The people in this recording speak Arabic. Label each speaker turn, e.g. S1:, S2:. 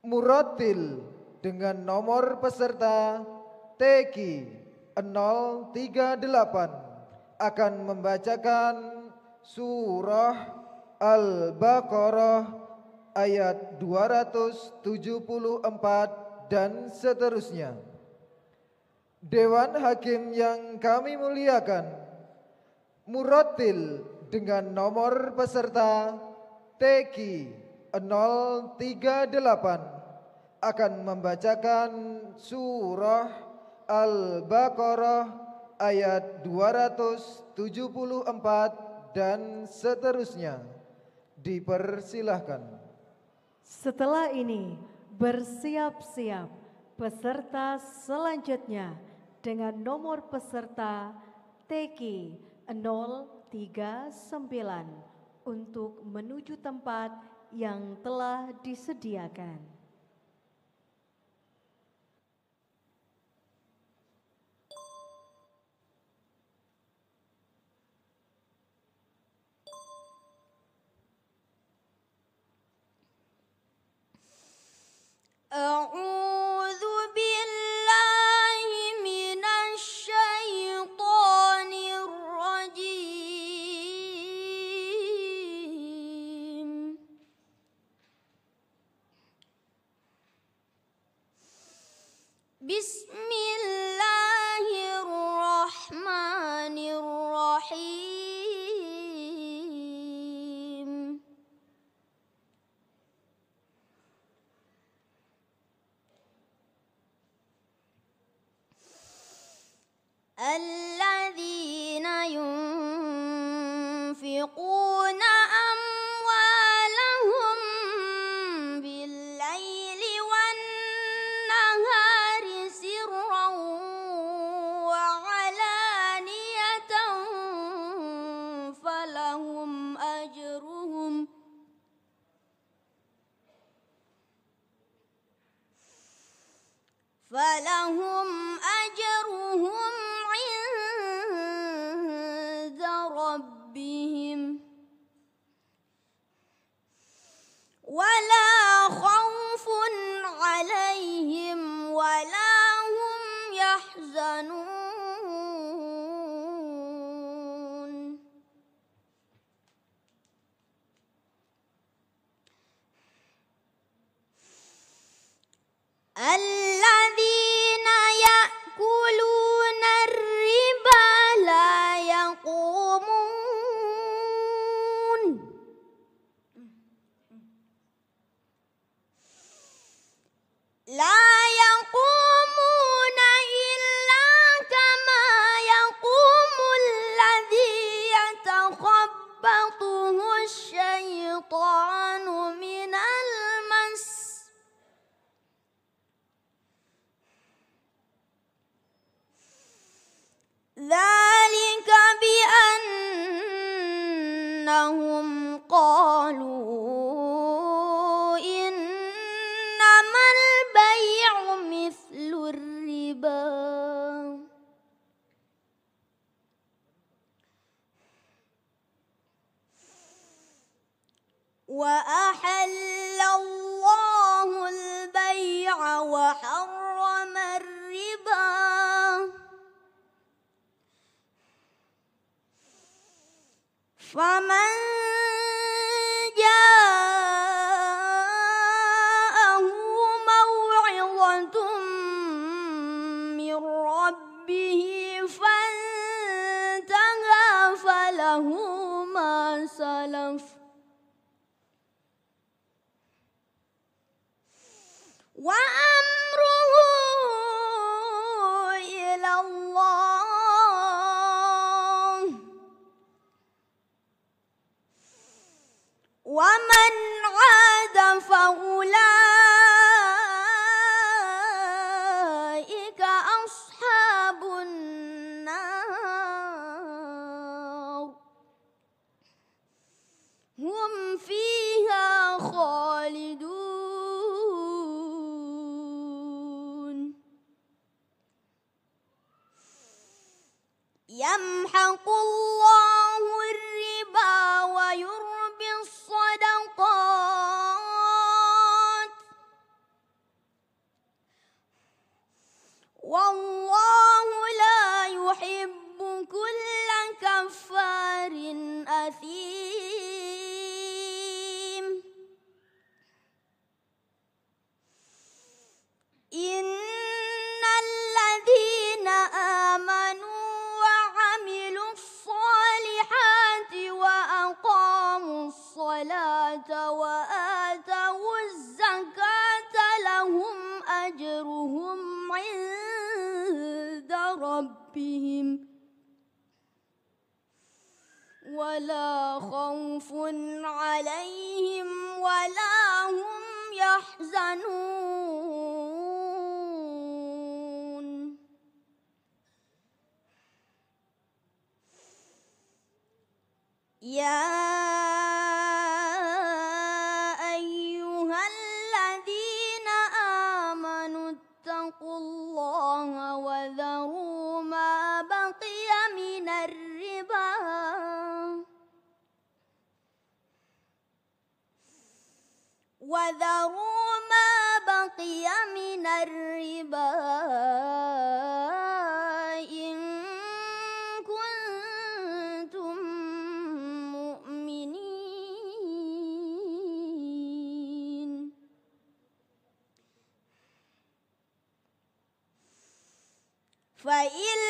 S1: Muradil dengan nomor peserta TK 038 akan membacakan surah Al-Baqarah ayat 274 dan seterusnya. Dewan Hakim yang kami muliakan Muratil dengan nomor peserta TK. 038 akan membacakan surah Al-Baqarah ayat 274 dan seterusnya. Dipersilahkan. Setelah ini bersiap-siap peserta selanjutnya dengan nomor peserta TK 039 untuk menuju tempat yang telah disediakan. Eh, بسم الله الرحمن الرحيم الذين ينفقون فلهم وحرم الربا فمن جاءه موعظة من ربه فانتهى فله ما سلف وأما 放乌啦。Wong ولا خوف عليهم ولا هم يحزنون يا أيها الذين آمنوا اتقوا الله وذروا وذروا ما بقي من الربا إن كنتم مؤمنين فإن